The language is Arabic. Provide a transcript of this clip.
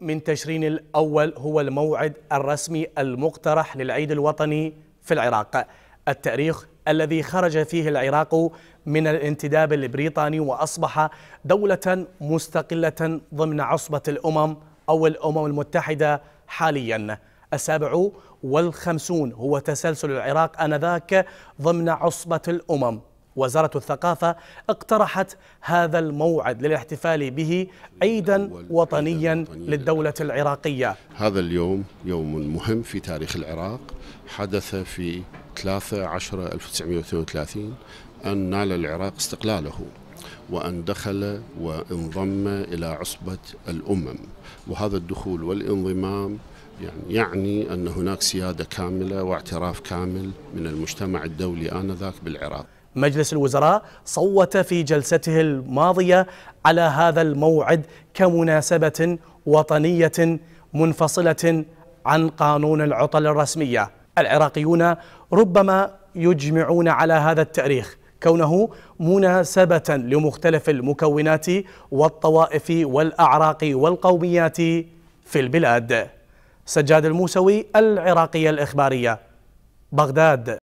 من تشرين الأول هو الموعد الرسمي المقترح للعيد الوطني في العراق التاريخ الذي خرج فيه العراق من الانتداب البريطاني وأصبح دولة مستقلة ضمن عصبة الأمم أو الأمم المتحدة حاليا السابع والخمسون هو تسلسل العراق أنذاك ضمن عصبة الأمم وزارة الثقافة اقترحت هذا الموعد للاحتفال به عيدا وطنيا للدولة العراقية هذا اليوم يوم مهم في تاريخ العراق حدث في 3 10 1932 أن نال العراق استقلاله وأن دخل وانضم إلى عصبة الأمم وهذا الدخول والانضمام يعني, يعني أن هناك سيادة كاملة واعتراف كامل من المجتمع الدولي آنذاك بالعراق مجلس الوزراء صوت في جلسته الماضيه على هذا الموعد كمناسبه وطنيه منفصله عن قانون العطل الرسميه. العراقيون ربما يجمعون على هذا التاريخ كونه مناسبه لمختلف المكونات والطوائف والاعراق والقوميات في البلاد. سجاد الموسوي العراقيه الاخباريه بغداد